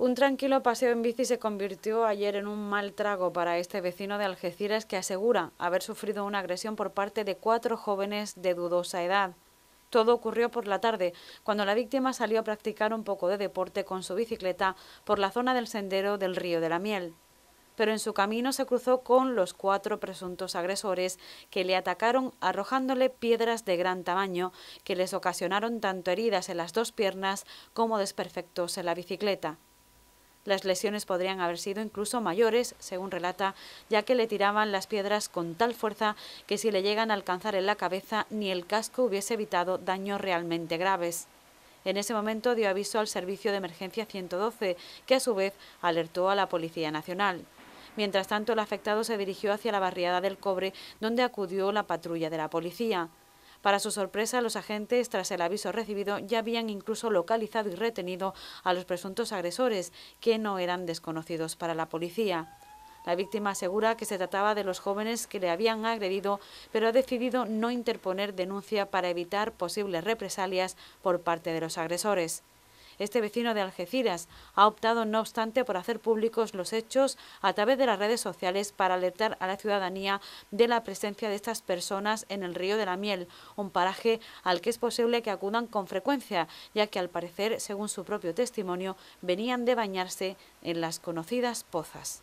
Un tranquilo paseo en bici se convirtió ayer en un mal trago para este vecino de Algeciras que asegura haber sufrido una agresión por parte de cuatro jóvenes de dudosa edad. Todo ocurrió por la tarde, cuando la víctima salió a practicar un poco de deporte con su bicicleta por la zona del sendero del río de la Miel. Pero en su camino se cruzó con los cuatro presuntos agresores que le atacaron arrojándole piedras de gran tamaño que les ocasionaron tanto heridas en las dos piernas como desperfectos en la bicicleta. Las lesiones podrían haber sido incluso mayores, según relata, ya que le tiraban las piedras con tal fuerza que si le llegan a alcanzar en la cabeza ni el casco hubiese evitado daños realmente graves. En ese momento dio aviso al Servicio de Emergencia 112, que a su vez alertó a la Policía Nacional. Mientras tanto, el afectado se dirigió hacia la barriada del Cobre, donde acudió la patrulla de la policía. Para su sorpresa, los agentes, tras el aviso recibido, ya habían incluso localizado y retenido a los presuntos agresores, que no eran desconocidos para la policía. La víctima asegura que se trataba de los jóvenes que le habían agredido, pero ha decidido no interponer denuncia para evitar posibles represalias por parte de los agresores. Este vecino de Algeciras ha optado, no obstante, por hacer públicos los hechos a través de las redes sociales para alertar a la ciudadanía de la presencia de estas personas en el río de la Miel, un paraje al que es posible que acudan con frecuencia, ya que al parecer, según su propio testimonio, venían de bañarse en las conocidas pozas.